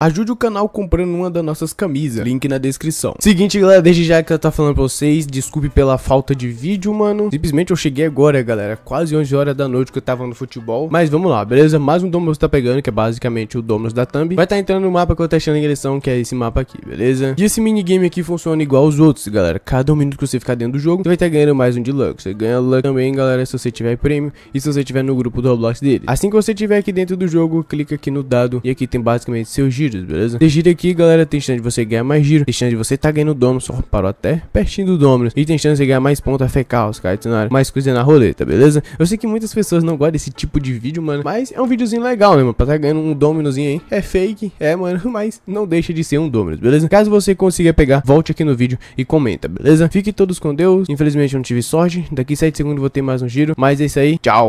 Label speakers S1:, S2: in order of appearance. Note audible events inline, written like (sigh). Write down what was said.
S1: Ajude o canal comprando uma das nossas camisas, link na descrição. Seguinte, galera, desde já que eu tô falando pra vocês, desculpe pela falta de vídeo, mano. Simplesmente eu cheguei agora, galera, quase 11 horas da noite que eu tava no futebol. Mas vamos lá, beleza? Mais um Domus tá pegando, que é basicamente o Domus da Thumb. Vai tá entrando no mapa que eu tô achando a direção, que é esse mapa aqui, beleza? E esse minigame aqui funciona igual aos outros, galera. Cada um minuto que você ficar dentro do jogo, você vai estar tá ganhando mais um de luck. Você ganha luck também, galera, se você tiver prêmio e se você tiver no grupo do Roblox dele. Assim que você tiver aqui dentro do jogo, clica aqui no dado e aqui tem basicamente seu giro giros, beleza? Tem giro aqui, galera, tem chance de você ganhar mais giro, tem chance de você tá ganhando domino só parou até pertinho do domino e tem chance de você ganhar mais ponta é fecal, os caras mais coisa na roleta, beleza? Eu sei que muitas pessoas não gostam desse tipo de vídeo, mano, mas é um videozinho legal, né, mano, pra tá ganhando um Dominozinho aí, é fake, é, mano, (laughs) mas não deixa de ser um domino, beleza? Caso você consiga pegar, volte aqui no vídeo e comenta, beleza? Fiquem todos com Deus, infelizmente eu não tive sorte, daqui 7 segundos vou ter mais um giro, mas é isso aí, tchau!